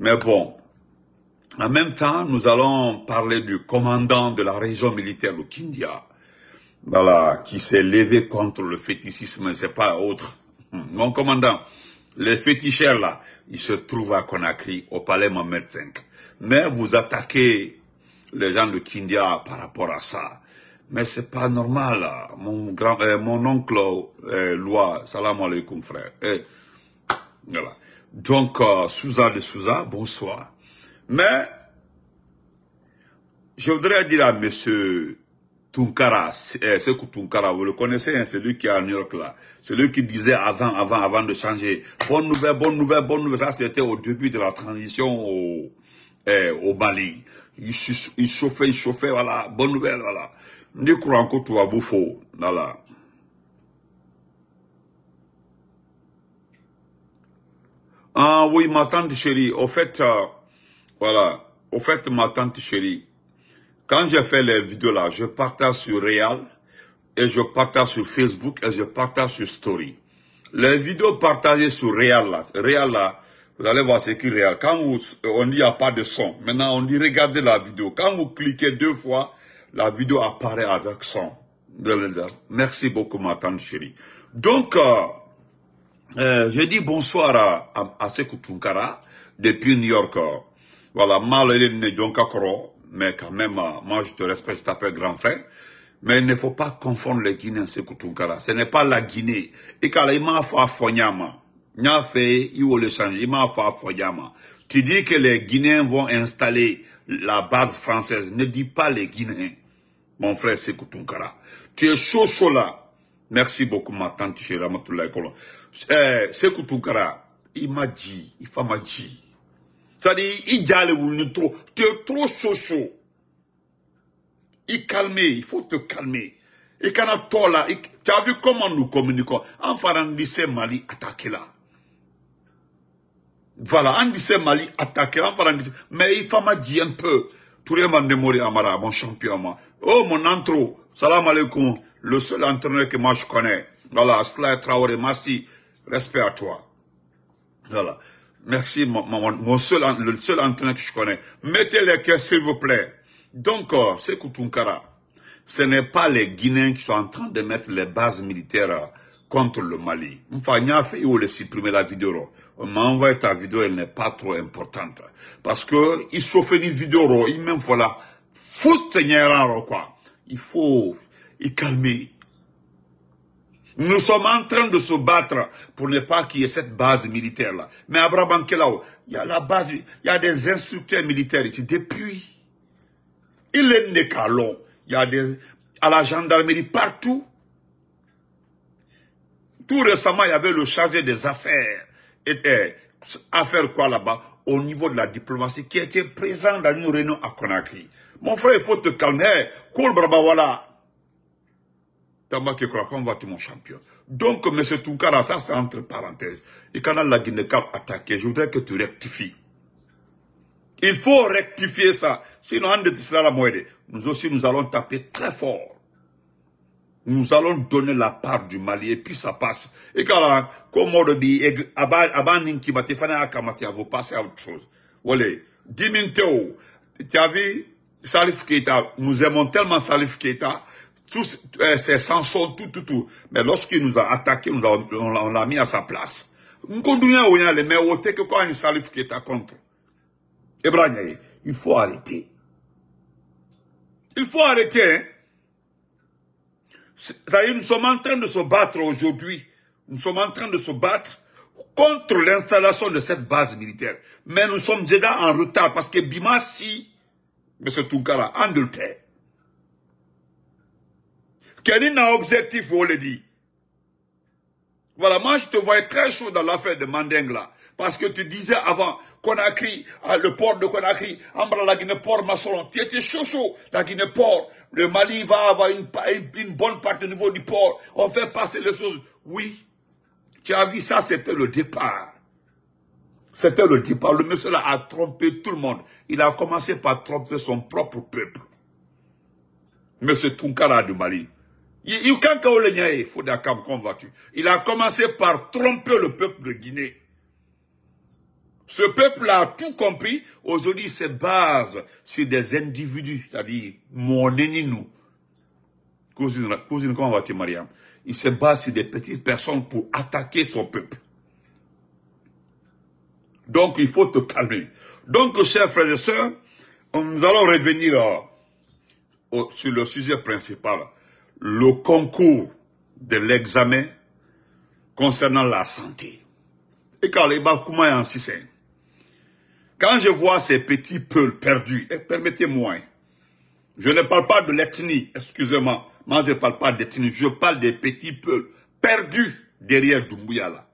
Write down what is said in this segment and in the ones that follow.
Mais bon, en même temps, nous allons parler du commandant de la région militaire de Kindia, voilà, qui s'est levé contre le fétichisme, c'est pas autre. Hum, mon commandant, les féticheurs là, ils se trouvent à Conakry, au palais Mohamed V. Mais vous attaquez les gens de Kindia par rapport à ça. Mais c'est pas normal, là. Mon grand, euh, mon oncle, euh, Loi, salam alaikum frère. Et, eh, voilà donc euh, Souza de Souza, bonsoir. Mais, je voudrais dire à monsieur Tunkara, c'est que eh, Tunkara, vous le connaissez, hein, c'est lui qui est à New York là. C'est qui disait avant, avant, avant de changer. Bonne nouvelle, bonne nouvelle, bonne nouvelle. Ça, c'était au début de la transition au, eh, Mali. Il, chauffait, il chauffait, voilà. Bonne nouvelle, voilà. Du que tout va beau Voilà. Ah oui, ma tante chérie, au fait, euh, voilà, au fait, ma tante chérie, quand je fais les vidéos là, je partage sur Real, et je partage sur Facebook, et je partage sur Story. Les vidéos partagées sur Real là, Real là, vous allez voir c'est qui Real. Quand on dit il n'y a pas de son, maintenant on dit regardez la vidéo. Quand vous cliquez deux fois, la vidéo apparaît avec son. Merci beaucoup ma tante chérie. Donc, euh, euh, je dis bonsoir à, Sekou Tunkara depuis New York. Voilà, mal est mais quand même, euh, moi je te respecte, je t'appelle grand frère. Mais il ne faut pas confondre les Guinéens Sekou Tunkara. Ce n'est pas la Guinée. Et il m'a fait Fonyama, il le Tu dis que les Guinéens vont installer la base française. Ne dis pas les Guinéens, mon frère Sekou Tunkara. Tu es chaud, chaud là. Merci beaucoup, ma tante chez Ramatoulaye c'est eh, Sekou Toukara, il m'a dit, il m'a dit. C'est-à-dire, il dit, allez, trop, tu es trop chaud. Il calme, il faut te calmer. Il quand toi là, tu as vu comment nous communiquons. En faisant lycée Mali, attaquer là. Voilà, en lycée Mali, attaquer là, en faisant Mais il m'a dit un peu. Tout le monde est Amara, mon champion. Oh, mon intro salam alaikum, le seul entraîneur que moi je connais. Voilà, cela est Traoré, merci Respect à toi. Voilà. Merci, mon, seul, le seul entraîneur que je connais. Mettez les cœurs, s'il vous plaît. Donc, euh, c'est Koutoukara. Ce n'est pas les Guinéens qui sont en train de mettre les bases militaires euh, contre le Mali. Mfanya fait, il le supprimer la vidéo. On m'a ta vidéo, elle n'est pas trop importante. Parce que, ils faut faire une vidéo, il même voilà. Faut tenir quoi. Il faut, calmer. Nous sommes en train de se battre pour ne pas qu'il y ait cette base militaire-là. Mais à Brabant-Kélao, il y a la base, il y a des instructeurs militaires ici depuis. Il est né Il y a des, à la gendarmerie partout. Tout récemment, il y avait le chargé des affaires. Et, eh, affaires quoi là-bas Au niveau de la diplomatie qui était présent dans une réunion à Conakry. Mon frère, il faut te calmer. Cool eh, voilà va être mon champion. Donc, M. Toukara, ça c'est entre parenthèses. Et quand la guinée cap attaqué, je voudrais que tu rectifies. Il faut rectifier ça. Sinon, en de cela, la moelle, nous aussi, nous allons taper très fort. Nous allons donner la part du Mali et puis ça passe. Et quand comme on dit, avant Ninki, Batéfana vous passer à autre chose. Voilà. tu as vu, Salif Keita, nous aimons tellement Salif Keita, eh, c'est euh, ces tout, tout, tout. Mais lorsqu'il nous a attaqué, nous on l'a mis à sa place. mais que qui contre. Eh il faut arrêter. Il faut arrêter, hein. nous sommes en train de se battre aujourd'hui. Nous sommes en train de se battre contre l'installation de cette base militaire. Mais nous sommes déjà en retard parce que Bimassi, si, M. Toukara, Angleterre, est notre objectif, Vous le dit. Voilà, moi je te voyais très chaud dans l'affaire de Mandeng là. Parce que tu disais avant, Conakry, ah, le port de Conakry, Ambra, la Guinée-Port, Masson, tu étais chaud chaud, la Guinée-Port. Le Mali va avoir une, bonne partie au niveau du port. On fait passer les choses. Oui, tu as vu ça, c'était le départ. C'était le départ. Le monsieur là a trompé tout le monde. Il a commencé par tromper son propre peuple. Monsieur Tunkara du Mali. Il a commencé par tromper le peuple de Guinée. Ce peuple a tout compris. Aujourd'hui, il se base sur des individus, c'est-à-dire mon nous. Cousine, comment vas-tu, Mariam Il se base sur des petites personnes pour attaquer son peuple. Donc, il faut te calmer. Donc, chers frères et sœurs, nous allons revenir euh, sur le sujet principal le concours de l'examen concernant la santé. Et quand les hein. quand je vois ces petits peuples perdus, et eh, permettez-moi, hein. je ne parle pas de l'ethnie, excusez-moi, moi je ne parle pas d'ethnie, je parle des petits peuples perdus derrière Dumbuyala.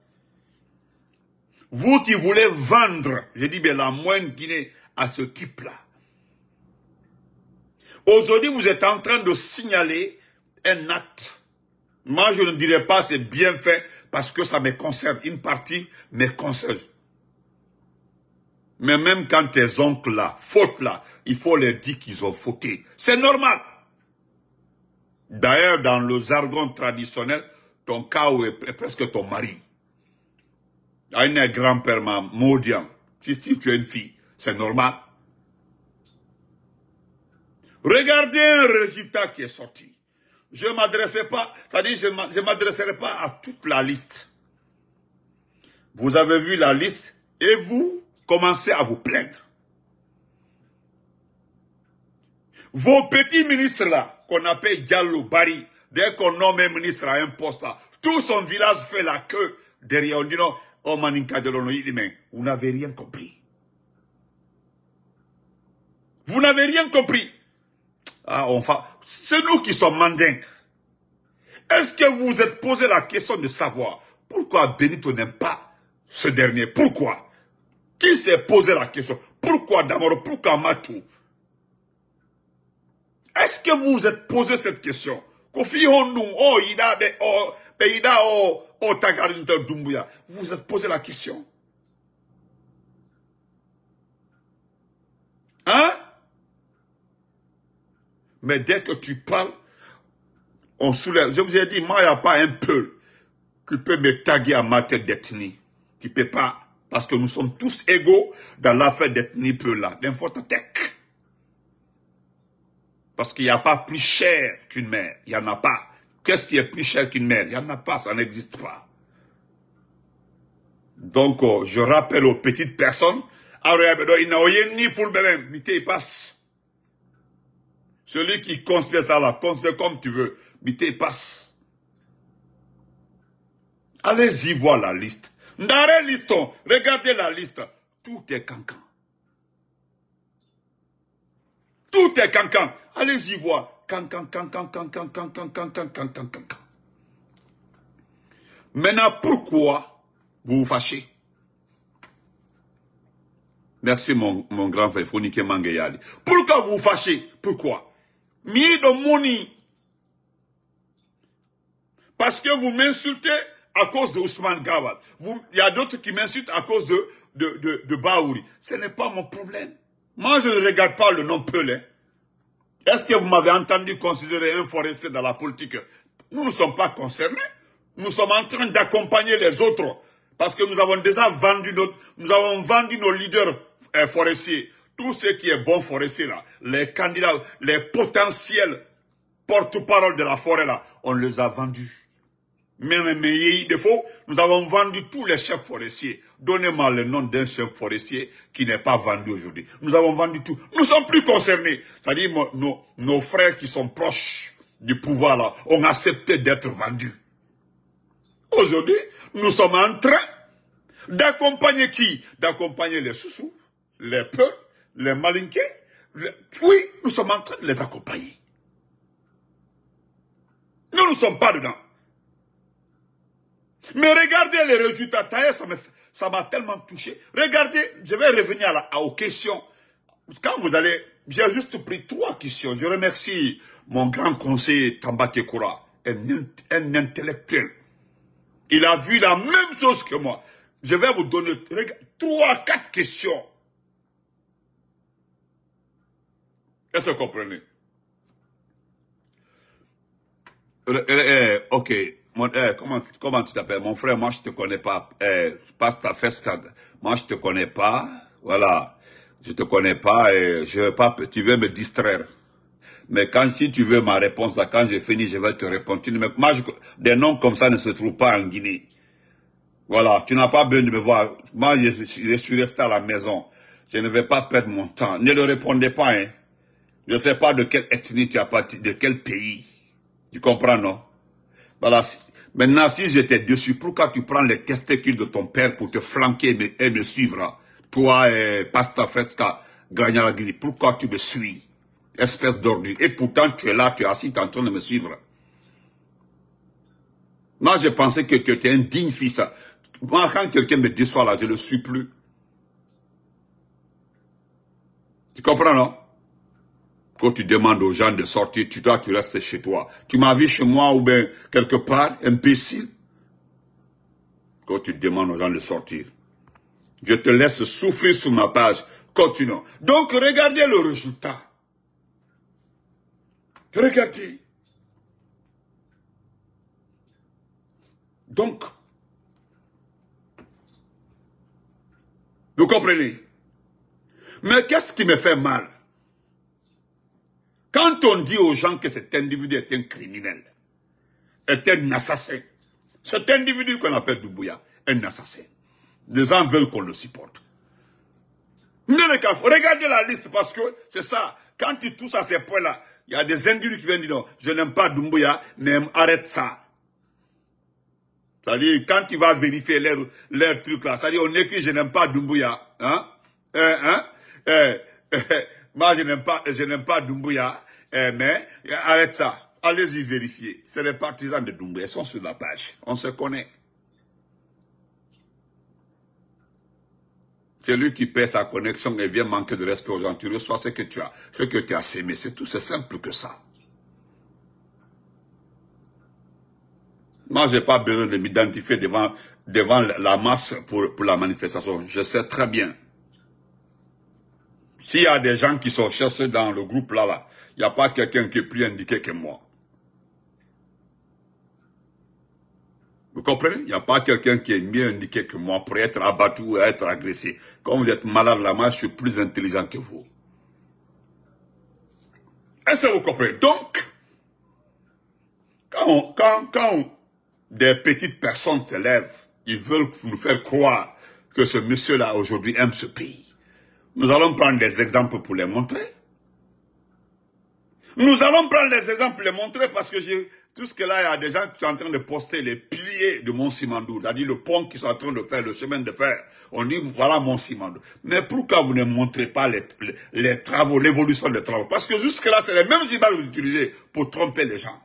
Vous qui voulez vendre, je dis bien la moindre Guinée à ce type-là. Aujourd'hui, vous êtes en train de signaler un acte. Moi, je ne dirais pas c'est bien fait parce que ça me conserve Une partie mais conserve. Mais même quand tes oncles là, faute là, il faut leur dire qu'ils ont fauté. C'est normal. D'ailleurs, dans le jargon traditionnel, ton où est presque ton mari. Un ah, grand-père m'a si tu es une fille, c'est normal. Regardez un résultat qui est sorti. Je ne m'adressais pas, c'est-à-dire je m'adresserai pas à toute la liste. Vous avez vu la liste et vous commencez à vous plaindre. Vos petits ministres là, qu'on appelle Diallo Bari, dès qu'on nomme un ministre à un poste là, tout son village fait la queue derrière. On dit non, oh, de vous n'avez rien compris. Vous n'avez rien compris. Ah, on c'est nous qui sommes mandingues. Est-ce que vous vous êtes posé la question de savoir pourquoi Benito n'aime pas ce dernier Pourquoi Qui s'est posé la question Pourquoi Damoro Pourquoi Matou Est-ce que vous vous êtes posé cette question oh, Vous oh, ben, oh, oh, vous êtes posé la question Hein mais dès que tu parles, on soulève. Je vous ai dit, moi, il n'y a pas un peu qui peut me taguer à ma tête d'ethnie. Qui peut pas. Parce que nous sommes tous égaux dans l'affaire d'ethnie peu là. à tech. Parce qu'il n'y a pas plus cher qu'une mère. Il n'y en a pas. Qu'est-ce qui est plus cher qu'une mère Il n'y en a pas, ça n'existe pas. Donc, euh, je rappelle aux petites personnes, ah, il n'y a passe. Celui qui construit ça là, construit comme tu veux, mais t'es passe. Allez-y voir la liste. Ndare liston, regardez la liste. Tout est cancan. Tout est cancan. Allez-y voir. Cancan, cancan, cancan, cancan, cancan, cancan, cancan. Maintenant, pourquoi vous vous fâchez Merci mon, grand frère Fonike Mangeyali. Pourquoi vous vous fâchez Pourquoi milliers de Parce que vous m'insultez à cause de Ousmane Gawad. il y a d'autres qui m'insultent à cause de, de, Baouri. Ce n'est pas mon problème. Moi, je ne regarde pas le nom Pelé. Est-ce que vous m'avez entendu considérer un forestier dans la politique Nous ne sommes pas concernés. Nous sommes en train d'accompagner les autres. Parce que nous avons déjà vendu nous avons vendu nos leaders euh, forestiers tout ce qui est bon forestier là, les candidats, les potentiels porte-parole de la forêt là, on les a vendus. Même des défaut, nous avons vendu tous les chefs forestiers. Donnez-moi le nom d'un chef forestier qui n'est pas vendu aujourd'hui. Nous avons vendu tout. Nous sommes plus concernés. C'est-à-dire nos, nos frères qui sont proches du pouvoir là ont accepté d'être vendus. Aujourd'hui, nous sommes en train d'accompagner qui D'accompagner les sous-sous, les peuples, les Malinqués, oui, nous sommes en train de les accompagner. Nous ne sommes pas dedans. Mais regardez les résultats. ça m'a tellement touché. Regardez, je vais revenir à aux questions. Quand vous allez... J'ai juste pris trois questions. Je remercie mon grand conseiller Tamba un, un intellectuel. Il a vu la même chose que moi. Je vais vous donner trois, quatre questions Est-ce que vous comprenez? Euh, euh, euh, ok, comment, tu t'appelles Mon frère, moi je te connais pas. Eh, passe ta Moi je te connais pas. Voilà. Je te connais pas et je pas, tu veux me distraire. Mais quand, si tu veux ma réponse, là, quand j'ai fini, je vais te répondre. des noms comme ça ne se trouvent pas en Guinée. Voilà. Tu n'as pas besoin de me voir. Moi, je, je suis resté à la maison. Je ne vais pas perdre mon temps. Ne le répondez pas, hein. Je ne sais pas de quelle ethnie tu as parti, de quel pays. Tu comprends, non Voilà. Maintenant, si j'étais dessus, pourquoi tu prends les testicules de ton père pour te flanquer et me, suivre Toi, Pasta Fresca, Gragnaragri, pourquoi tu me suis Espèce d'ordure. Et pourtant, tu es là, tu es assis, tu en train de me suivre. Moi, je pensais que tu étais un digne fils. Moi, quand quelqu'un me déçoit là, je ne le suis plus. Tu comprends, non quand tu demandes aux gens de sortir, tu, dois tu restes chez toi. Tu m'as vu chez moi ou bien quelque part, imbécile. Quand tu demandes aux gens de sortir, je te laisse souffrir sur ma page. Continuons. Donc, regardez le résultat. Regardez. Donc, vous comprenez Mais qu'est-ce qui me fait mal quand on dit aux gens que cet individu est un criminel, est un assassin, cet individu qu'on appelle Doumbouya, un assassin, les gens veulent qu'on le supporte. Regardez la liste parce que c'est ça. Quand tu touches à ces points-là, il y a des individus qui viennent dire non, je n'aime pas Doumbouya, mais arrête ça. C'est-à-dire, quand tu vas vérifier leur, truc là, c'est-à-dire, on écrit je n'aime pas Doumbouya, hein, hein, hein, eh, moi je n'aime pas, je n'aime pas Doumbouya, eh, mais arrête ça. Allez-y vérifier. C'est les partisans de Doumbé. Ils sont sur la page. On se connaît. C'est lui qui perd sa connexion et vient manquer de respect aux gens. Tu reçois ce que tu as, ce que tu as sémé. C'est tout, c'est simple que ça. Moi, je n'ai pas besoin de m'identifier devant, devant la masse pour, la manifestation. Je sais très bien. S'il y a des gens qui sont cherchés dans le groupe là, bas il n'y a pas quelqu'un qui est plus indiqué que moi. Vous comprenez Il n'y a pas quelqu'un qui est mieux indiqué que moi pour être abattu ou être agressé. Quand vous êtes malade la main, je suis plus intelligent que vous. Est-ce que vous comprenez Donc, quand, quand, quand des petites personnes s'élèvent, ils veulent nous faire croire que ce monsieur-là aujourd'hui aime ce pays. Nous allons prendre des exemples pour les montrer. Nous allons prendre les exemples, les montrer parce que j'ai tout ce que là, il y a des gens qui sont en train de poster les piliers de Mont Simandou, c'est-à-dire le pont qu'ils sont en train de faire, le chemin de fer. On dit, voilà Mont Simandou. Mais pourquoi vous ne montrez pas les, travaux, l'évolution des travaux Parce que jusque-là, c'est les mêmes images que vous utilisez pour tromper les gens.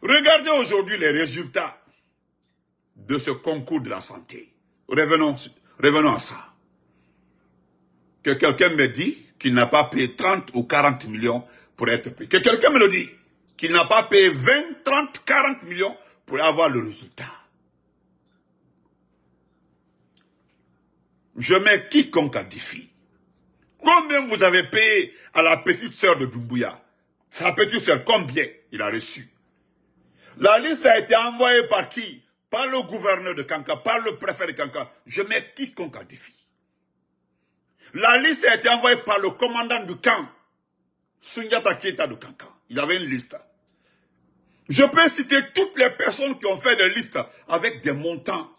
Regardez aujourd'hui les résultats de ce concours de la santé. Revenons, revenons à ça. Que quelqu'un me dit qu'il n'a pas payé 30 ou 40 millions pour être payé. Que quelqu'un me le dit, qu'il n'a pas payé 20, 30, 40 millions pour avoir le résultat. Je mets quiconque à défi. Combien vous avez payé à la petite sœur de Dumbuya Sa petite sœur, combien il a reçu La liste a été envoyée par qui Par le gouverneur de Kanka, par le préfet de Kanka. Je mets quiconque à défi. La liste a été envoyée par le commandant du camp, Sunyata Kieta de Kankan. Il avait une liste. Je peux citer toutes les personnes qui ont fait des listes avec des montants.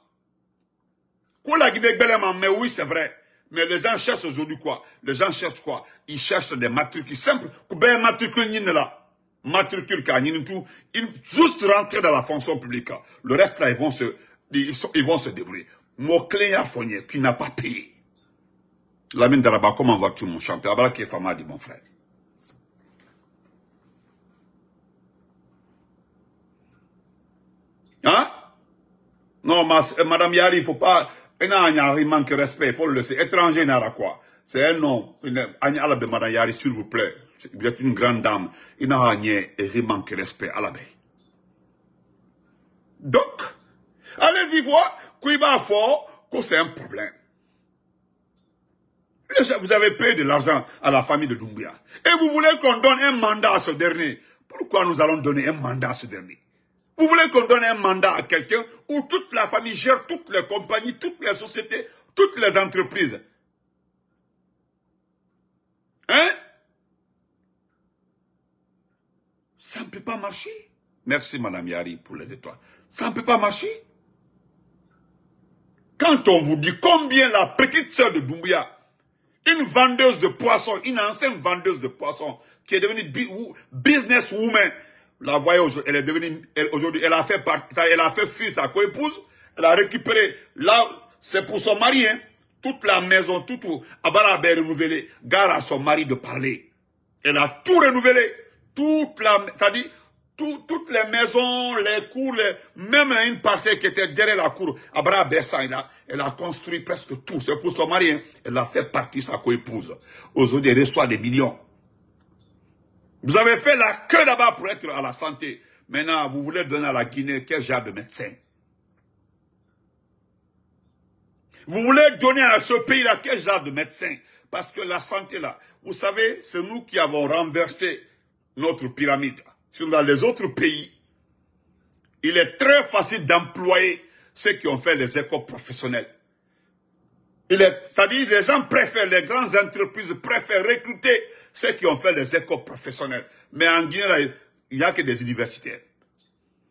la guinée mais oui, c'est vrai. Mais les gens cherchent aujourd'hui quoi Les gens cherchent quoi Ils cherchent des matricules simples. Ben, matricule là. Matricule tout. Ils juste rentrer dans la fonction publique. Le reste là, ils vont se, ils, vont se débrouiller. Mon client qui n'a pas payé. Lamine Daraba, comment vas-tu, mon champion Abala qui est dit mon frère. Hein Non, euh, Madame Yari, il ne faut pas... Il manque respect, il faut le laisser. Étranger, à quoi C'est un nom. Agne Alabe, Madame Yari, s'il vous plaît. Vous êtes une grande dame. Il manque de respect, l'abbé. Donc, allez-y voir, va fort, que c'est un problème. Vous avez payé de l'argent à la famille de Doumbia. Et vous voulez qu'on donne un mandat à ce dernier. Pourquoi nous allons donner un mandat à ce dernier Vous voulez qu'on donne un mandat à quelqu'un où toute la famille gère toutes les compagnies, toutes les sociétés, toutes les entreprises. Hein Ça ne peut pas marcher. Merci, Madame Yari, pour les étoiles. Ça ne peut pas marcher. Quand on vous dit combien la petite sœur de Doumbia une vendeuse de poissons, une ancienne vendeuse de poissons, qui est devenue businesswoman. La voyez aujourd'hui, elle est devenue, aujourd'hui, elle a fait partie, elle a fait fuir sa coépouse, elle a récupéré, là, c'est pour son mari, hein. Toute la maison, tout, tout, la est renouvelée, gare à son mari de parler. Elle a tout renouvelé, toute la, cest à toutes les maisons, les cours, même une partie qui était derrière la cour, Abraham elle a, construit presque tout. C'est pour son mari, hein. elle a fait partie sa coépouse. Aujourd'hui, elle reçoit des millions. Vous avez fait la queue là-bas pour être à la santé. Maintenant, vous voulez donner à la Guinée quel genre de médecin Vous voulez donner à ce pays-là quel genre de médecin Parce que la santé, là, vous savez, c'est nous qui avons renversé notre pyramide sont dans les autres pays, il est très facile d'employer ceux qui ont fait les écoles professionnelles. C'est-à-dire les gens préfèrent, les grandes entreprises préfèrent recruter ceux qui ont fait les écoles professionnelles. Mais en Guinée, il n'y a que des universitaires.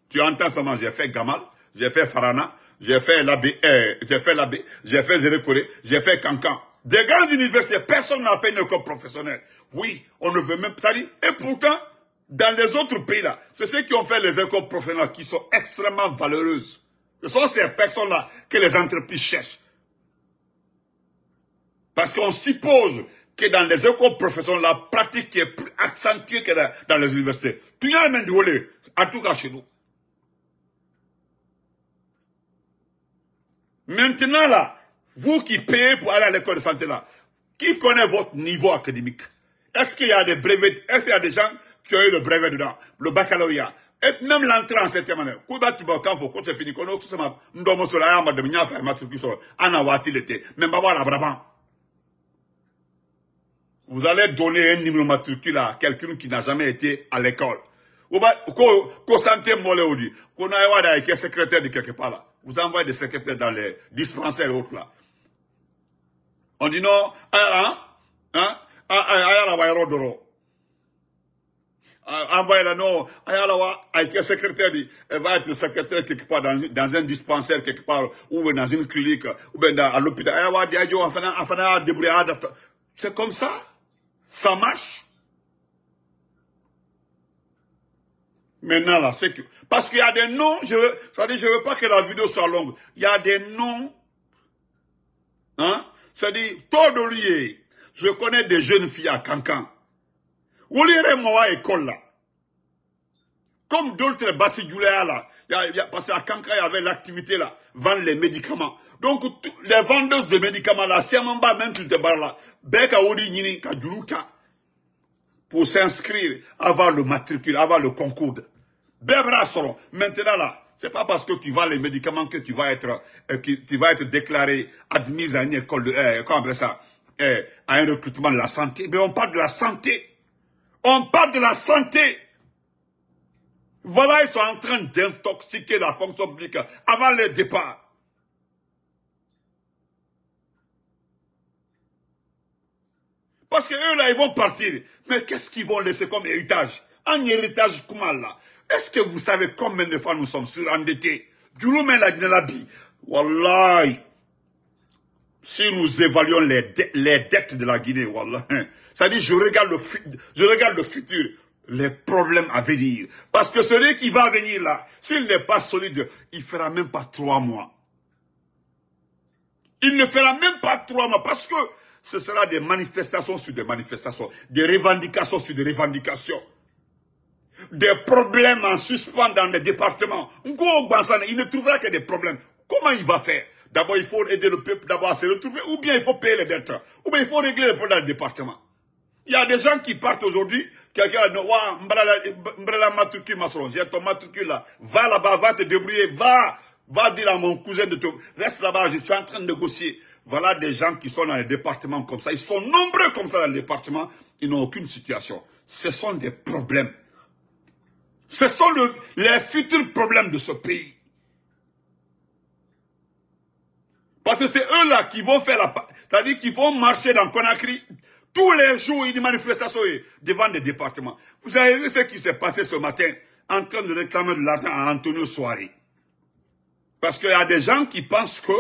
Tu entends seulement, j'ai fait Gamal, j'ai fait Farana, j'ai fait l'AB, euh, j'ai fait la, j'ai fait Zérecoré, j'ai fait Cancan. Des grandes universités, personne n'a fait une école professionnelle. Oui, on ne veut même pas dire. Et pourtant, dans les autres pays, là, c'est ceux qui ont fait les écoles professionnelles qui sont extrêmement valeureuses. Ce sont ces personnes-là que les entreprises cherchent. Parce qu'on suppose que dans les écoles professionnelles, la pratique est plus accentuée que dans les universités. Tu y as même du en tout cas chez nous. Maintenant, là, vous qui payez pour aller à l'école de santé, là, qui connaît votre niveau académique Est-ce qu'il y a des brevets Est-ce qu'il y a des gens le brevet dedans, le baccalauréat, et même l'entrée en septième année. quand c'est fini la Vous allez donner un numéro matricule à quelqu'un qui n'a jamais été à l'école. là. Vous envoyez des secrétaires dans les dispensaires autres On dit non, envoyez la nom secrétaire. Elle va être secrétaire quelque part dans, un dispensaire quelque part, ou dans une clinique, ou bien à l'hôpital. Ah, c'est comme ça. Ça marche. Maintenant, là, c'est que... Parce qu'il y a des noms, je veux, je veux pas que la vidéo soit longue. Il y a des noms, hein, ça dit, Tordolier. Je connais des jeunes filles à Cancan moi école Comme d'autres là, y y a, parce qu'à Kanka, il y avait l'activité là, vendre les médicaments. Donc, les vendeuses de médicaments là, c'est bas même tu te barres là. Ben Pour s'inscrire, avoir le matricule, avoir le concours. Ben Maintenant là, c'est pas parce que tu vas les médicaments que tu vas être, euh, que être déclaré, admis à une école de, euh, comment ça, euh, à un recrutement de la santé. Mais ben, on parle de la santé. On parle de la santé. Voilà, ils sont en train d'intoxiquer la fonction publique avant le départ. Parce que eux là, ils vont partir. Mais qu'est-ce qu'ils vont laisser comme héritage Un héritage comment, là. Est-ce que vous savez combien de fois nous sommes surendettés à la Gnelabi. Wallah. Si nous évaluons les, dettes de la Guinée, wallah. Ça dit, je regarde le, je regarde le futur, les problèmes à venir. Parce que celui qui va venir là, s'il n'est pas solide, il ne fera même pas trois mois. Il ne fera même pas trois mois parce que ce sera des manifestations sur des manifestations, des revendications sur des revendications, des problèmes en suspens dans les départements. Il ne trouvera que des problèmes. Comment il va faire D'abord, il faut aider le peuple d'abord à se retrouver, ou bien il faut payer les dettes, ou bien il faut régler les problèmes dans les départements. Il y a des gens qui partent aujourd'hui, quelqu'un dit, Mbrela Matuki soeur, j'ai ton matricule là, va là-bas, va te débrouiller, va, va dire à mon cousin de te, reste là-bas, je suis en train de négocier. Voilà des gens qui sont dans les départements comme ça, ils sont nombreux comme ça dans les départements, ils n'ont aucune situation. Ce sont des problèmes. Ce sont le, les futurs problèmes de ce pays. Parce que c'est eux là qui vont faire la... C'est-à-dire qu'ils vont marcher dans Conakry, tous les jours, il y a des manifestations devant des départements. Vous avez vu ce qui s'est passé ce matin en train de réclamer de l'argent à Antonio Soare. Parce qu'il y a des gens qui pensent que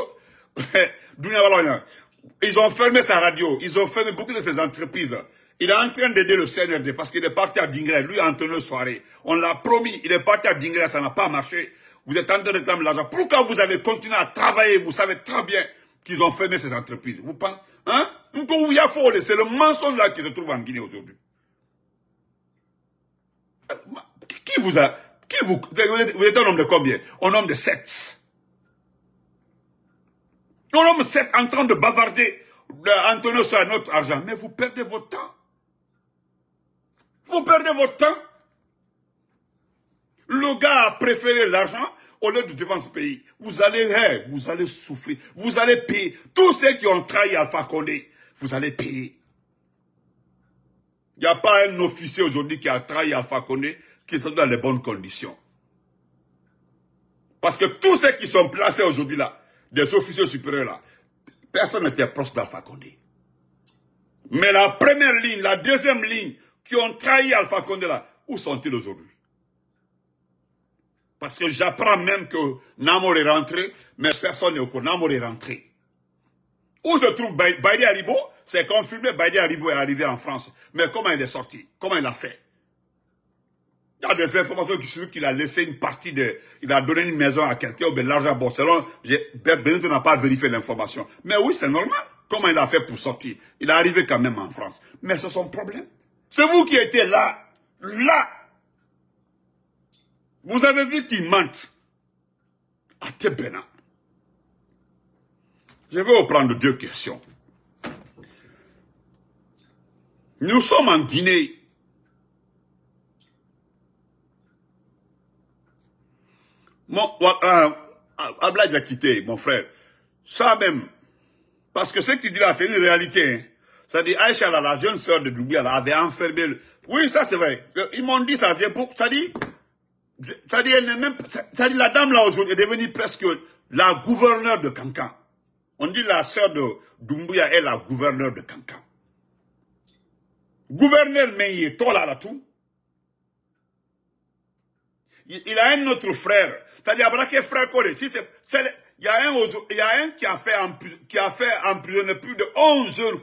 ils ont fermé sa radio, ils ont fermé beaucoup de ses entreprises. Il est en train d'aider le CNRD parce qu'il est parti à Dingré, lui, Antonio Soirée. On l'a promis, il est parti à Dingré, ça n'a pas marché. Vous êtes en train de réclamer l'argent. Pourquoi vous avez continué à travailler Vous savez très bien qu'ils ont fermé ces entreprises. Vous pensez Hein c'est le mensonge là qui se trouve en Guinée aujourd'hui. Euh, qui vous a... Qui vous... êtes un homme de combien Un homme de sept. Un homme sept en train de bavarder, en tenant sur notre argent. Mais vous perdez votre temps. Vous perdez votre temps. Le gars a préféré l'argent au lieu de défendre ce pays. Vous allez, vous allez souffrir. Vous allez payer. Tous ceux qui ont trahi Alpha Condé, vous allez payer. Il n'y a pas un officier aujourd'hui qui a trahi Alpha Condé, qui est dans les bonnes conditions. Parce que tous ceux qui sont placés aujourd'hui là, des officiers supérieurs là, personne n'était proche d'Alpha Condé. Mais la première ligne, la deuxième ligne, qui ont trahi Alpha Condé là, où sont-ils aujourd'hui Parce que j'apprends même que Namor est rentré, mais personne n'est au courant. Namor est rentré. Où se trouve Baïdi Haribo c'est confirmé, Biden est arrivé en France. Mais comment il est sorti Comment il a fait il y a des informations qui suivent qu'il a laissé une partie de, il a donné une maison à quelqu'un ou bien l'argent à Barcelone. Benito n'a pas vérifié l'information. Mais oui, c'est normal. Comment il a fait pour sortir? Il est arrivé quand même en France. Mais c'est son problème. C'est vous qui étiez là. Là. Vous avez vu qu'il mente. À Tebena. Je vais vous prendre deux questions. Nous sommes en Guinée. Mon, euh, euh, a quitté, mon frère. Ça même. Parce que ce qu'il dit là, c'est une réalité. Ça hein. dit, Aïcha, la jeune soeur de elle avait enfermé. Oui, ça c'est vrai. Euh, ils m'ont dit ça, Ça dit, ça dit, la dame là aujourd'hui est devenue presque la gouverneure de Cancan. On dit la soeur de Doumbouya est la gouverneure de Cancan gouverneur Tola Tolalatou, il a un autre frère, c'est-à-dire frère il y, a un, qui a fait, emprisonner plus de 11 heures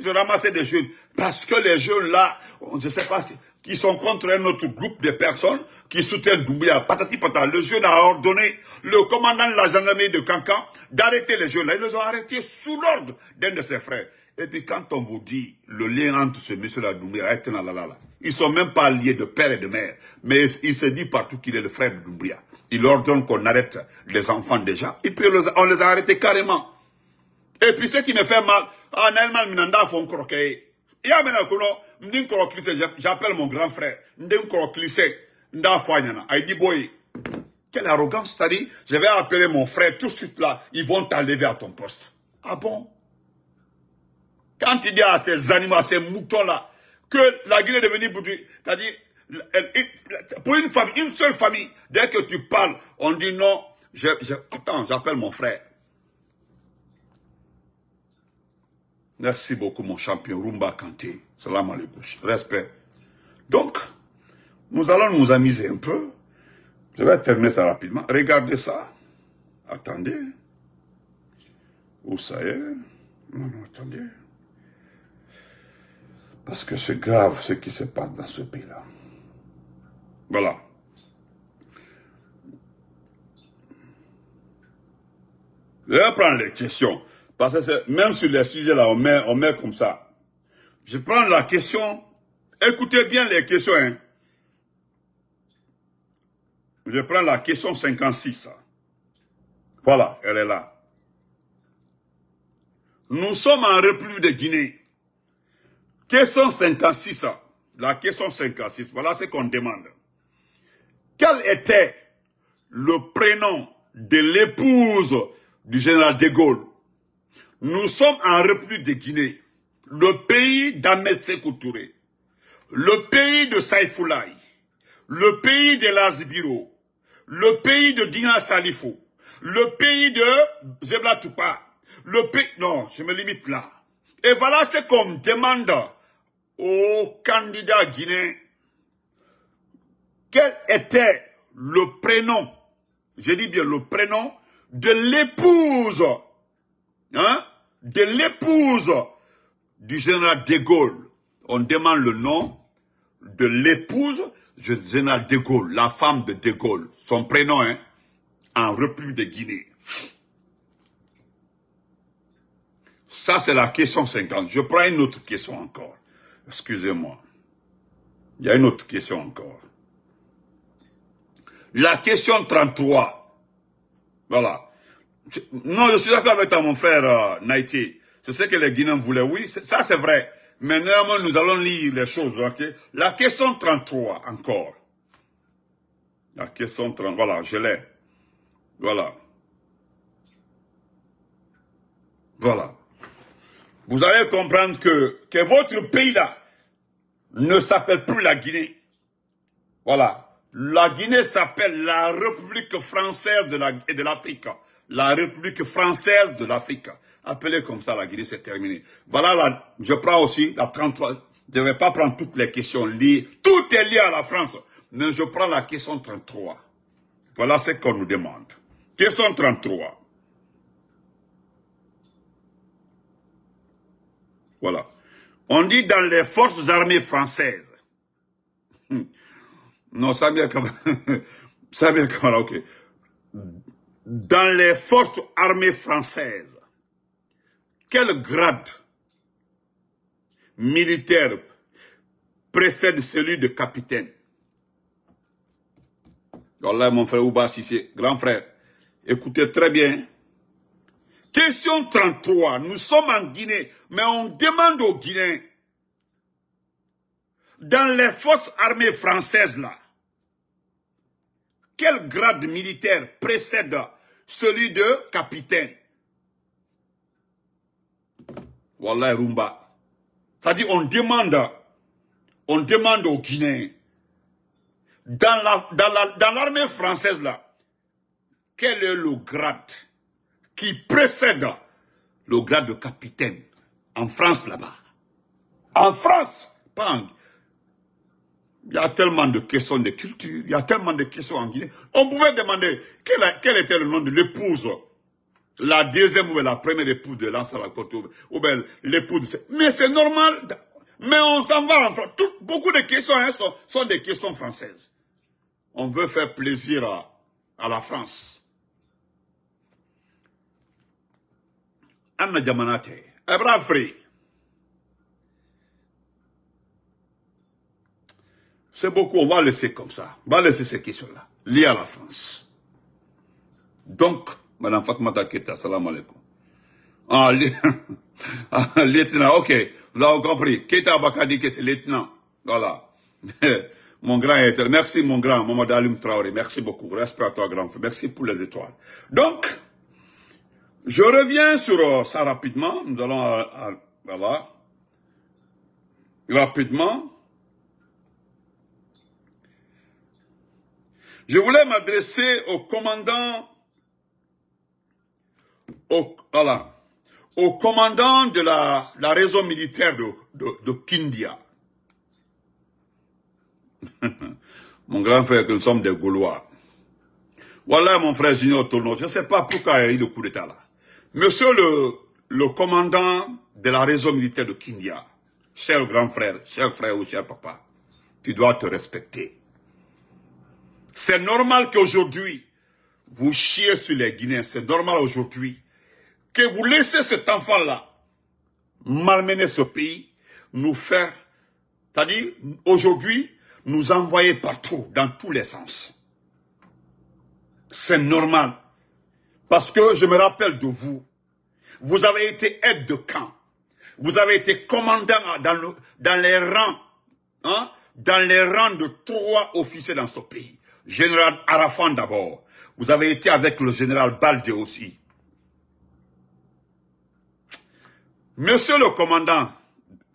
Ils ont ramassé des jeunes. Parce que les jeunes là, je ne sais pas, qui sont contre un autre groupe de personnes qui soutiennent Doumbouya. Patati patata. Le jeune a ordonné le commandant de la gendarmerie de Cancan d'arrêter les jeunes là. Ils les ont arrêtés sous l'ordre d'un de ses frères. Et puis quand on vous dit le lien entre ce monsieur-là, ils et ils sont même pas liés de père et de mère, mais il se dit partout qu'il est le frère de Doumbria. Il ordonne qu'on arrête les enfants déjà, et puis on les a arrêtés carrément. Et puis ce qui me fait mal, ah, en Allemagne, Minanda font croquer. Il y a maintenant j'appelle mon grand frère, Ndin Kroklise, Nda ah, Il Boy. Quelle arrogance, c'est-à-dire, je vais appeler mon frère tout de suite là, ils vont t'enlever à ton poste. Ah bon quand il dit à ces animaux, à ces moutons-là, que la Guinée est devenue c'est-à-dire, pour une famille, une seule famille, dès que tu parles, on dit non, attends, j'appelle mon frère. Merci beaucoup, mon champion Rumba Kanté. Salam alaikum. Respect. Donc, nous allons nous amuser un peu. Je vais terminer ça rapidement. Regardez ça. Attendez. Où ça est Non, non, attendez. Parce que c'est grave ce qui se passe dans ce pays-là. Voilà. Je vais prendre les questions. Parce que même sur les sujets-là, on met, comme ça. Je prends la question. Écoutez bien les questions. Hein. Je prends la question 56. Voilà, elle est là. Nous sommes en république de Guinée. Question 56. Hein. La question 56, voilà ce qu'on demande. Quel était le prénom de l'épouse du général de Gaulle Nous sommes en République de Guinée, le pays d'Ahmed Koutouré, le pays de Saifoulaï. le pays de Lazbiro, le pays de Dina Salifo, le pays de Zebla Toupa, le pays... Non, je me limite là. Et voilà ce qu'on demande au candidat guinéen, quel était le prénom, je dis bien le prénom, de l'épouse, hein, de l'épouse du général de Gaulle. On demande le nom de l'épouse du général de Gaulle, la femme de de Gaulle, son prénom, hein, en République de Guinée. Ça, c'est la question 50. Je prends une autre question encore. Excusez-moi. Il y a une autre question encore. La question 33. Voilà. Non, je suis d'accord avec toi, mon frère euh, Naïti. C'est ce que les Guinéens voulaient. Oui, ça c'est vrai. Mais nous allons lire les choses. La question 33 encore. La question 33. Voilà, je l'ai. Voilà. Voilà vous allez comprendre que, que votre pays-là ne s'appelle plus la Guinée. Voilà. La Guinée s'appelle la République française de l'Afrique. La, République française de l'Afrique. Appelez comme ça la Guinée, c'est terminé. Voilà, je prends aussi la 33. Je ne vais pas prendre toutes les questions liées. Tout est lié à la France. Mais je prends la question 33. Voilà ce qu'on nous demande. Question 33. Voilà. On dit dans les forces armées françaises. Hmm. Non, ça vient comme comme... ok. Dans les forces armées françaises, quel grade militaire précède celui de capitaine Voilà, mon frère Ouba c'est grand frère, écoutez très bien Question 33. Nous sommes en Guinée, mais on demande aux Guinéens, dans les forces armées françaises là, quel grade militaire précède celui de capitaine Voilà, Rumba. C'est-à-dire, on demande, on demande aux Guinéens, dans l'armée française là, quel est le grade qui précède le grade de capitaine en France là-bas. En France, pas Il y a tellement de questions de culture, il y a tellement de questions en Guinée. On pouvait demander quel, quel était le nom de l'épouse, la deuxième ou la première épouse de Lance ou bien l'épouse. Mais c'est normal, mais on s'en va en France. beaucoup de questions hein, sont, des questions françaises. On veut faire plaisir à, à la France. Anna jamana c'est beaucoup on va laisser comme ça on va laisser ces questions là liées à la France donc madame Fatmata Keita salam alaikum ah, ah, lieutenant ok Vous l'avez compris Keta Bakadi dit que c'est lieutenant voilà mon grand éternel merci mon grand Mamadou Alim Traoré merci beaucoup respect à toi grand frère merci pour les étoiles donc je reviens sur euh, ça rapidement. Nous allons voilà. Rapidement. Je voulais m'adresser au commandant, au, voilà, au commandant de la, la raison militaire de, de, Kindia. mon grand frère, que nous sommes des Gaulois. Voilà mon frère Junior Tourno. Je ne sais pas pourquoi il y a eu le coup d'état là. Monsieur le, commandant de la réseau militaire de Kinya, cher grand frère, cher frère ou cher papa, tu dois te respecter. C'est normal qu'aujourd'hui, vous chiez sur les Guinéens. C'est normal aujourd'hui que vous laissez cet enfant-là malmener ce pays, nous faire, c'est-à-dire aujourd'hui, nous envoyer partout, dans tous les sens. C'est normal. Parce que je me rappelle de vous. Vous avez été aide de camp. Vous avez été commandant dans, dans les rangs, hein, dans les rangs de trois officiers dans ce pays. Général Arafan d'abord. Vous avez été avec le général Balde aussi. Monsieur le commandant,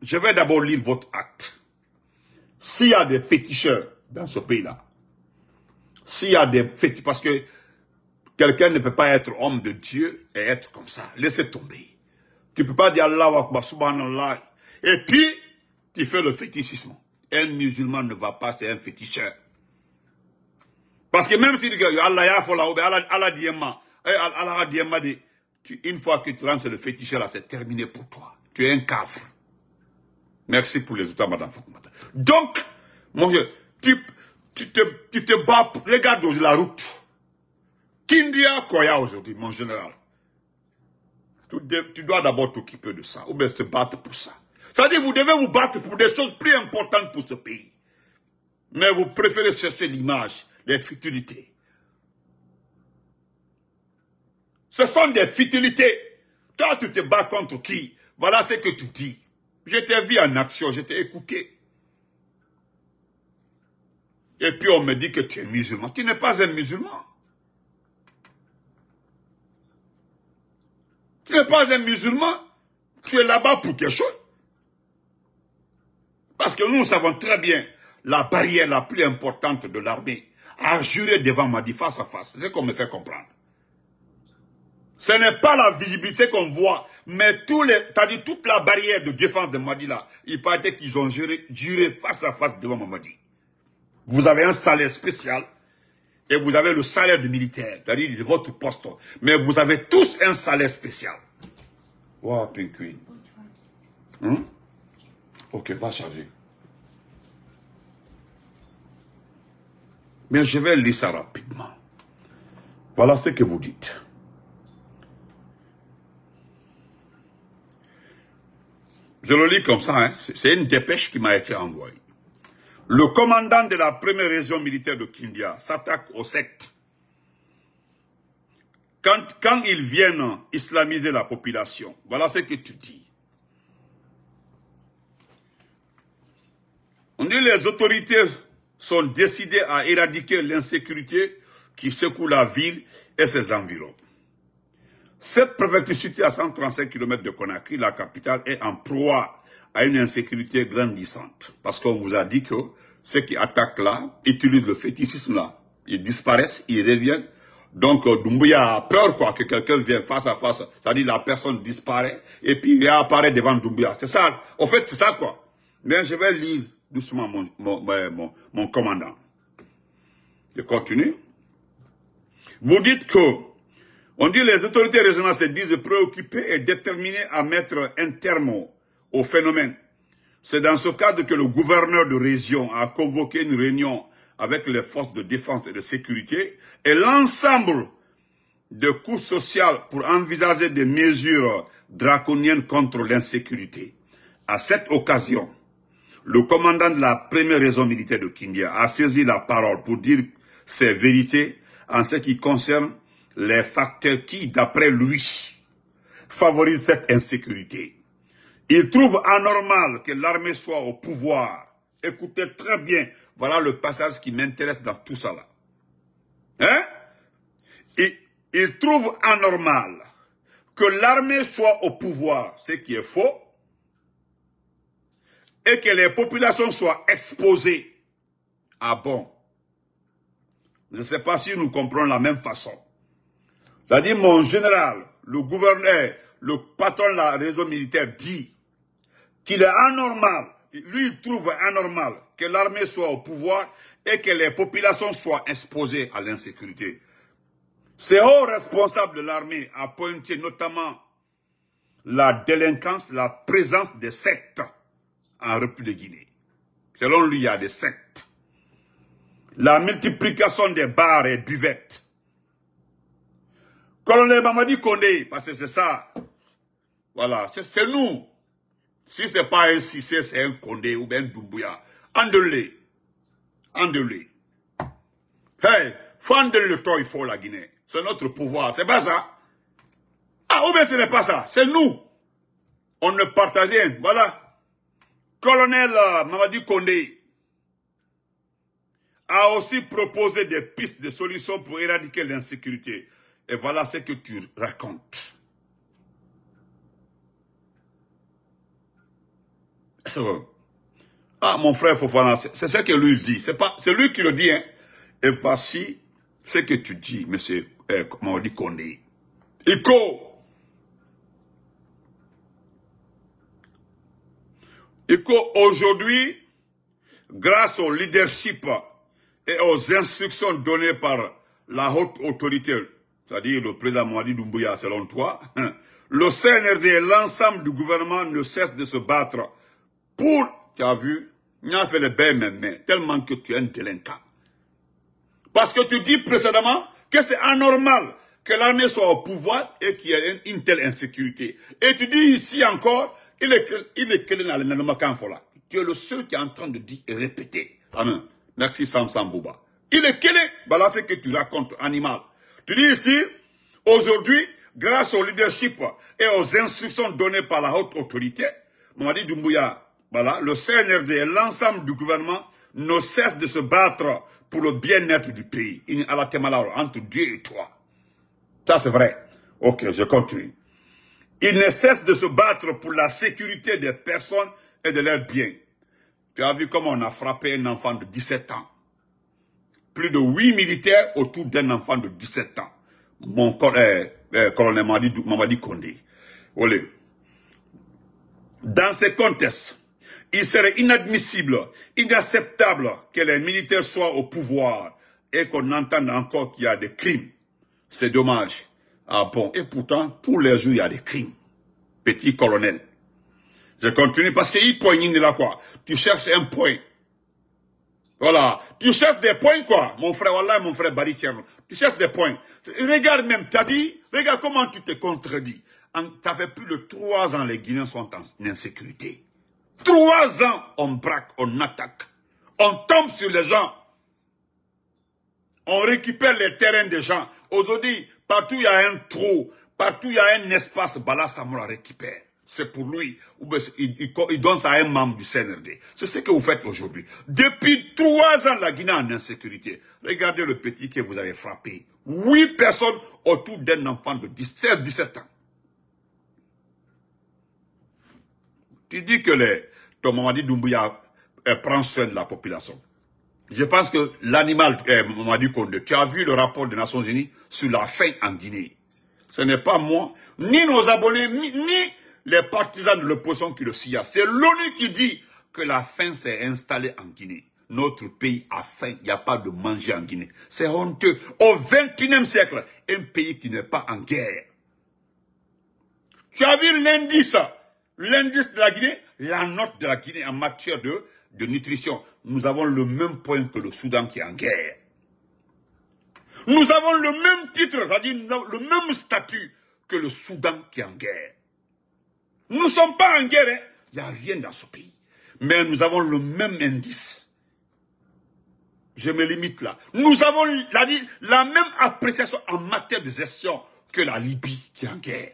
je vais d'abord lire votre acte. S'il y a des féticheurs dans ce pays-là, s'il y a des féticheurs, parce que Quelqu'un ne peut pas être homme de Dieu et être comme ça. Laissez tomber. Tu ne peux pas dire Allahu Akbar, subhanallah. Et puis, tu fais le fétichisme. Un musulman ne va pas, c'est un féticheur. Parce que même si eh, tu dis Allah yafola Allah diema, Allah une fois que tu rentres, le féticheur là, c'est terminé pour toi. Tu es un cafre. Merci pour les états, Madame Fakumata. Donc, mon Dieu, tu, te, tu te bats regarde les la route. Kindia Koya aujourd'hui, mon général, tu, dois d'abord t'occuper de ça, ou bien se battre pour ça. Ça à dire vous devez vous battre pour des choses plus importantes pour ce pays. Mais vous préférez chercher l'image, les futilités. Ce sont des futilités. Toi, tu te bats contre qui Voilà ce que tu dis. Je t'ai vu en action, je t'ai écouté. Et puis on me dit que tu es musulman. Tu n'es pas un musulman. Tu n'es pas un musulman. Tu es là-bas pour quelque chose. Parce que nous savons très bien la barrière la plus importante de l'armée à jurer devant Madi face à face. C'est ce qu'on me fait comprendre. Ce n'est pas la visibilité qu'on voit, mais tous les, dit toute la barrière de défense de Madi là, il paraît qu'ils ont juré, juré face à face devant Madi Vous avez un salaire spécial et vous avez le salaire du militaire, c'est-à-dire de votre poste. Mais vous avez tous un salaire spécial. Wow, Pink hmm? Ok, va charger. Mais je vais lire ça rapidement. Voilà ce que vous dites. Je le lis comme ça, hein. c'est une dépêche qui m'a été envoyée. Le commandant de la première région militaire de Kindia s'attaque aux sectes. Quand, ils viennent islamiser la population, voilà ce que tu dis. On dit les autorités sont décidées à éradiquer l'insécurité qui secoue la ville et ses environs. Cette préfecture située à 135 km de Conakry, la capitale, est en proie à une insécurité grandissante. Parce qu'on vous a dit que ceux qui attaquent là utilisent le fétichisme là. Ils disparaissent, ils reviennent. Donc euh, Doumbouya a peur quoi, que quelqu'un vienne face à face. C'est-à-dire la personne disparaît et puis il réapparaît devant Doumbouya. C'est ça. Au fait, c'est ça quoi. Mais je vais lire doucement mon, mon, commandant. Je continue. Vous dites que, on dit les autorités régionales se disent préoccupées et déterminées à mettre un terme au phénomène. C'est dans ce cadre que le gouverneur de région a convoqué une réunion avec les forces de défense et de sécurité et l'ensemble de cours sociales pour envisager des mesures draconiennes contre l'insécurité. À cette occasion, le commandant de la première raison militaire de Kindia a saisi la parole pour dire ses vérités en ce qui concerne les facteurs qui, d'après lui, favorisent cette insécurité. Il trouve anormal que l'armée soit au pouvoir. Écoutez très bien, voilà le passage qui m'intéresse dans tout ça là. Hein? Il, il trouve anormal que l'armée soit au pouvoir, ce qui est faux, et que les populations soient exposées. à ah bon Je ne sais pas si nous comprenons la même façon. C'est-à-dire, mon général, le gouverneur, le patron de la réseau militaire dit qu'il est anormal, lui trouve anormal que l'armée soit au pouvoir et que les populations soient exposées à l'insécurité. C'est hauts responsables de l'armée à pointer notamment la délinquance, la présence des sectes en République de Guinée. Selon lui, il y a des sectes. La multiplication des bars et buvettes. Colonel Mamadi Kondé, parce que c'est ça. Voilà, c'est nous si ce n'est pas un Sissé, c'est un Condé ou bien un Doumbouya. Andele. Andele. Hey, fendez le temps, il faut la Guinée. C'est notre pouvoir. C'est pas ça. Ah, ou bien ce n'est pas ça. C'est nous. On ne partage rien. Voilà. Colonel euh, Mamadi Condé a aussi proposé des pistes de solutions pour éradiquer l'insécurité. Et voilà ce que tu racontes. Ah, mon frère Fofana, c'est ce que lui dit. C'est pas, lui qui le dit, hein. Et voici ce que tu dis, monsieur, c'est euh, comment on dit, aujourd'hui, grâce au leadership et aux instructions données par la haute autorité, c'est-à-dire le président Mouadi Doumbouya, selon toi, le CNRD et l'ensemble du gouvernement ne cessent de se battre pour, tu as vu, il a fait le bain même, tellement que tu es un délinquant. Parce que tu dis précédemment que c'est anormal que l'armée soit au pouvoir et qu'il y ait une, telle insécurité. Et tu dis ici encore, il est, il est Tu es le seul qui est en train de dire et répéter. Amen. Merci Sam Sambouba. Il est quel est Voilà ce que tu racontes, animal. Tu dis ici, aujourd'hui, grâce au leadership et aux instructions données par la haute autorité, Mamadi Doumbouya voilà, le CNRD et l'ensemble du gouvernement ne cessent de se battre pour le bien-être du pays. Il n'y a entre Dieu et toi. Ça, c'est vrai. Ok, je continue. Ils ne cessent de se battre pour la sécurité des personnes et de leurs biens. Tu as vu comment on a frappé un enfant de 17 ans. Plus de 8 militaires autour d'un enfant de 17 ans. Mon dit, eh, eh, colonel Mamadi Kondé. Olé. Dans ces contexte, il serait inadmissible, inacceptable que les militaires soient au pouvoir et qu'on entende encore qu'il y a des crimes. C'est dommage. Ah bon, et pourtant, tous les jours, il y a des crimes. Petit colonel. Je continue parce qu'il poigne là quoi. Tu cherches un point. Voilà. Tu cherches des points quoi. Mon frère, voilà mon frère Barichem. Tu cherches des points. Regarde même, t'as dit, regarde comment tu te contredis. T'avais plus de trois ans, les Guinéens sont en insécurité. Trois ans, on braque, on attaque. On tombe sur les gens. On récupère les terrains des gens. Aujourd'hui, partout il y a un trou, partout il y a un espace, Bala Samoura récupère. C'est pour lui, il, donne ça à un membre du CNRD. C'est ce que vous faites aujourd'hui. Depuis trois ans, la Guinée en insécurité. Regardez le petit que vous avez frappé. Huit personnes autour d'un enfant de 16 17 ans. Tu dis que les, ton Mamadi Doumbouya euh, prend soin de la population. Je pense que l'animal est euh, Mamadi Konde, tu as vu le rapport des Nations Unies sur la faim en Guinée. Ce n'est pas moi, ni nos abonnés, ni, les partisans de l'opposition qui le sillent. C'est l'ONU qui dit que la faim s'est installée en Guinée. Notre pays a faim, il n'y a pas de manger en Guinée. C'est honteux. Au XXIe siècle, un pays qui n'est pas en guerre. Tu as vu l'indice ça hein? l'indice de la Guinée, la note de la Guinée en matière de, de nutrition. Nous avons le même point que le Soudan qui est en guerre. Nous avons le même titre, le même statut que le Soudan qui est en guerre. Nous ne sommes pas en guerre, hein. il n'y a rien dans ce pays. Mais nous avons le même indice. Je me limite là. Nous avons la, la même appréciation en matière de gestion que la Libye qui est en guerre.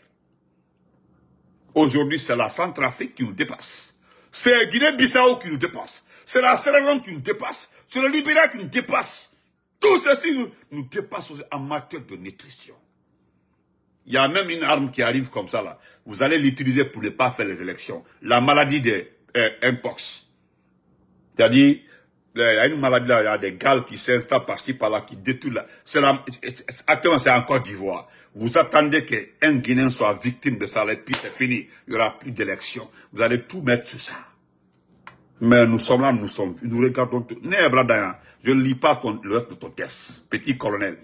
Aujourd'hui, c'est la Centrafrique qui nous dépasse. C'est Guinée-Bissau qui nous dépasse. C'est la Sierra qui nous dépasse. C'est le Libéria qui nous dépasse. Tout ceci nous, nous dépasse en matière de nutrition. Il y a même une arme qui arrive comme ça là. Vous allez l'utiliser pour ne pas faire les élections. La maladie des euh, C'est-à-dire, il y a une maladie là, il y a des gales qui s'installent par-ci, par-là, qui détruisent. Actuellement, c'est en Côte d'Ivoire. Vous attendez qu'un Guinéen soit victime de ça, et puis c'est fini. Il n'y aura plus d'élection. Vous allez tout mettre sur ça. Mais nous sommes là, nous sommes, nous regardons tout. je ne lis pas le reste de ton test, petit colonel.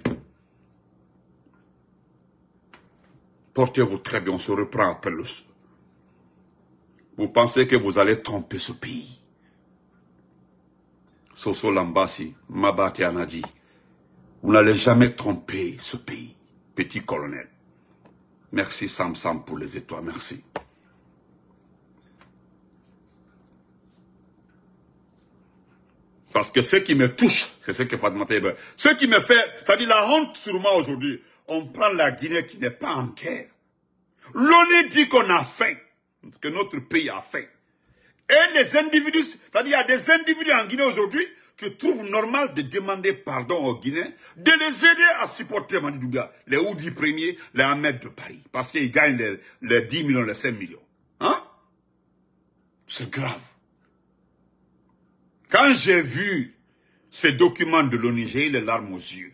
Portez-vous très bien, on se reprend après le... Vous pensez que vous allez tromper ce pays. Soso Lambasi, Mabati Anadi, vous n'allez jamais tromper ce pays petit colonel. Merci Sam Sam pour les étoiles, merci. Parce que ce qui me touche, c'est ce que Fatma Taïba. Ce qui me fait, ça dit la honte sur moi aujourd'hui. On prend la Guinée qui n'est pas en guerre. L'ONU dit qu'on a faim, que notre pays a faim. Et les individus, c'est-à-dire il y a des individus en Guinée aujourd'hui que trouve normal de demander pardon aux Guinéens, de les aider à supporter Mani les Oudi premiers, les Ahmed de Paris, parce qu'ils gagnent les, 10 millions, les 5 millions. Hein C'est grave. Quand j'ai vu ces documents de l'ONU, j'ai eu les larmes aux yeux.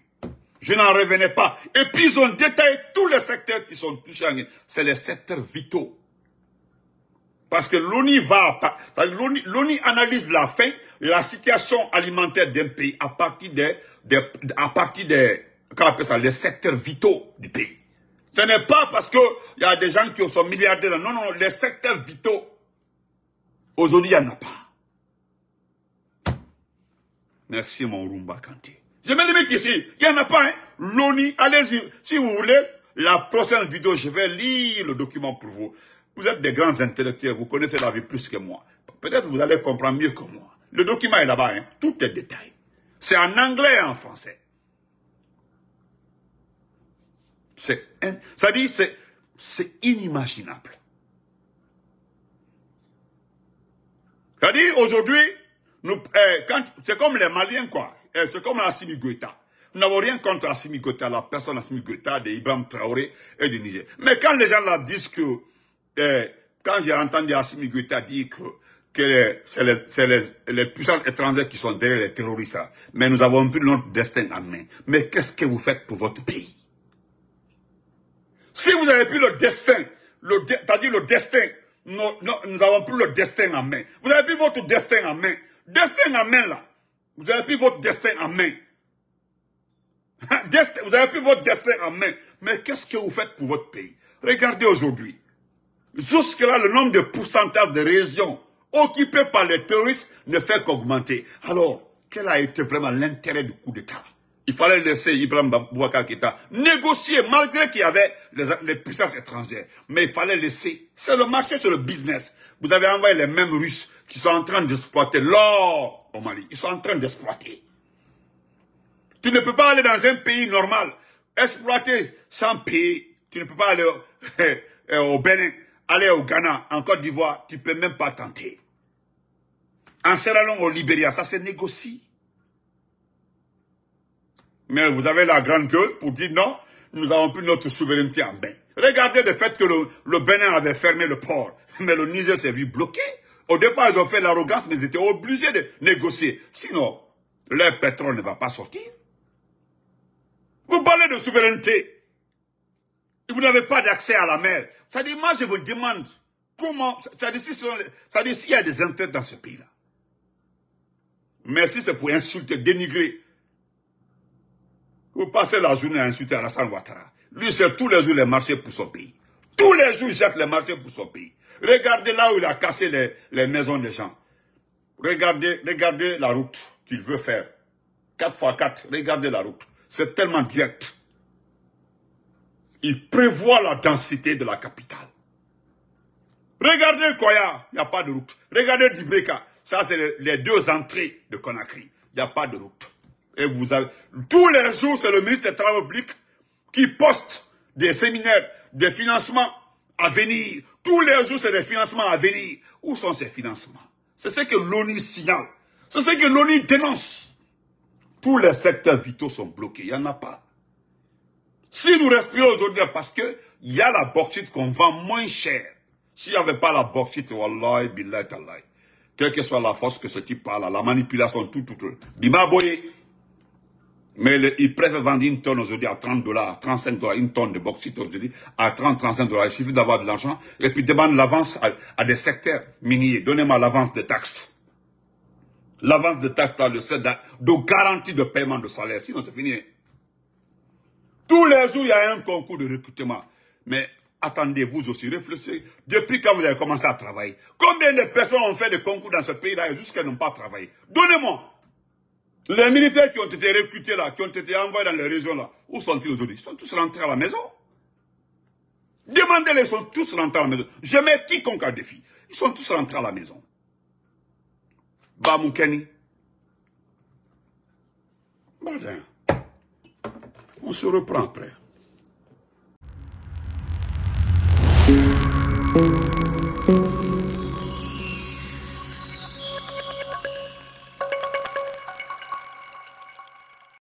Je n'en revenais pas. Et puis ils ont détaillé tous les secteurs qui sont touchés. C'est les secteurs vitaux. Parce que l'ONU va, l'ONU analyse la faim, la situation alimentaire d'un pays à partir des, des à partir des, appelle ça, les secteurs vitaux du pays. Ce n'est pas parce que il y a des gens qui sont milliardaires. Non, non, les secteurs vitaux. Aujourd'hui, il n'y en a pas. Merci, mon Rumba Kanté. Je me limite ici. Il n'y en a pas, hein. L'ONU, allez-y. Si vous voulez, la prochaine vidéo, je vais lire le document pour vous. Vous êtes des grands intellectuels, vous connaissez la vie plus que moi. Peut-être vous allez comprendre mieux que moi. Le document est là-bas, hein. tout est détaillé. C'est en anglais et en français. C'est, ça dit, c'est, c'est inimaginable. C'est-à-dire, aujourd'hui, eh, c'est comme les Maliens, quoi. Eh, c'est comme la Goita. Nous n'avons rien contre Assimi Goita, la personne Assimi Goita, de Ibrahim Traoré et du Niger. Mais quand les gens là disent que, eh, quand j'ai entendu Assimi Goïta dire que c'est les, puissants étrangers qui sont derrière les terroristes. Hein. Mais nous avons pris notre destin en main. Mais qu'est-ce que vous faites pour votre pays Si vous avez pris le destin, le c'est-à-dire le destin, nous, nous avons pris le destin en main. Vous avez pris votre destin en main. Destin en main, là. Vous avez pris votre destin en main. Hein? vous avez pris votre destin en main. Mais qu'est-ce que vous faites pour votre pays Regardez aujourd'hui. Jusque-là, le nombre de pourcentages de régions occupé par les terroristes, ne fait qu'augmenter. Alors, quel a été vraiment l'intérêt du coup d'État Il fallait laisser Ibrahim Boubacar négocier malgré qu'il y avait les, puissances étrangères. Mais il fallait laisser. C'est le marché, c'est le business. Vous avez envoyé les mêmes Russes qui sont en train d'exploiter l'or au Mali. Ils sont en train d'exploiter. Tu ne peux pas aller dans un pays normal, exploiter sans pays. Tu ne peux pas aller au, au Bénin. Aller au Ghana, en Côte d'Ivoire, tu ne peux même pas tenter. En Sierra au Libéria, ça se négocie. Mais vous avez la grande gueule pour dire non, nous avons plus notre souveraineté en bain. Regardez le fait que le, le Bénin avait fermé le port, mais le Niger s'est vu bloqué. Au départ, ils ont fait l'arrogance, mais ils étaient obligés de négocier. Sinon, leur pétrole ne va pas sortir. Vous parlez de souveraineté. Vous n'avez pas d'accès à la mer. Ça dit, moi, je vous demande comment... Ça dit, s'il y a des intérêts dans ce pays-là. Mais c'est pour insulter, dénigrer, vous passez la journée à insulter Alassane Ouattara. Lui, c'est tous les jours les marchés pour son pays. Tous les jours, il jette les marchés pour son pays. Regardez là où il a cassé les, maisons des gens. Regardez, regardez la route qu'il veut faire. 4 x 4, regardez la route. C'est tellement direct il prévoit la densité de la capitale. Regardez Koya, il n'y a pas de route. Regardez Dibeka, ça c'est les deux entrées de Conakry. Il n'y a pas de route. Et vous avez, tous les jours, c'est le ministre des Travaux publics qui poste des séminaires, des financements à venir. Tous les jours, c'est des financements à venir. Où sont ces financements C'est ce que l'ONU signale. C'est ce que l'ONU dénonce. Tous les secteurs vitaux sont bloqués. Il n'y en a pas. Si nous respirons aujourd'hui, parce que il y a la bauxite qu'on vend moins cher. S'il n'y avait pas la bauxite, wallahi, Quelle que soit la force que ce type parle, la manipulation, tout, tout, tout. Bimaboye. Mais il préfère vendre une tonne aujourd'hui à 30 dollars, 35 dollars, une tonne de bauxite aujourd'hui à 30, 35 dollars. Il suffit d'avoir de l'argent et puis demande l'avance à, des secteurs miniers. Donnez-moi l'avance de taxes. L'avance de taxes, as le de, de garantie de paiement de salaire. Sinon, c'est fini. Hein. Tous les jours, il y a un concours de recrutement. Mais attendez-vous aussi, réfléchissez. Depuis quand vous avez commencé à travailler, combien de personnes ont fait des concours dans ce pays-là et jusqu'à n'ont pas travaillé Donnez-moi. Les militaires qui ont été recrutés là, qui ont été envoyés dans les régions là, où sont-ils aujourd'hui Ils sont tous rentrés à la maison. Demandez-les, ils sont tous rentrés à la maison. Je mets quiconque à défi. Ils sont tous rentrés à la maison. Bamoukeni. Bardin. misura própria.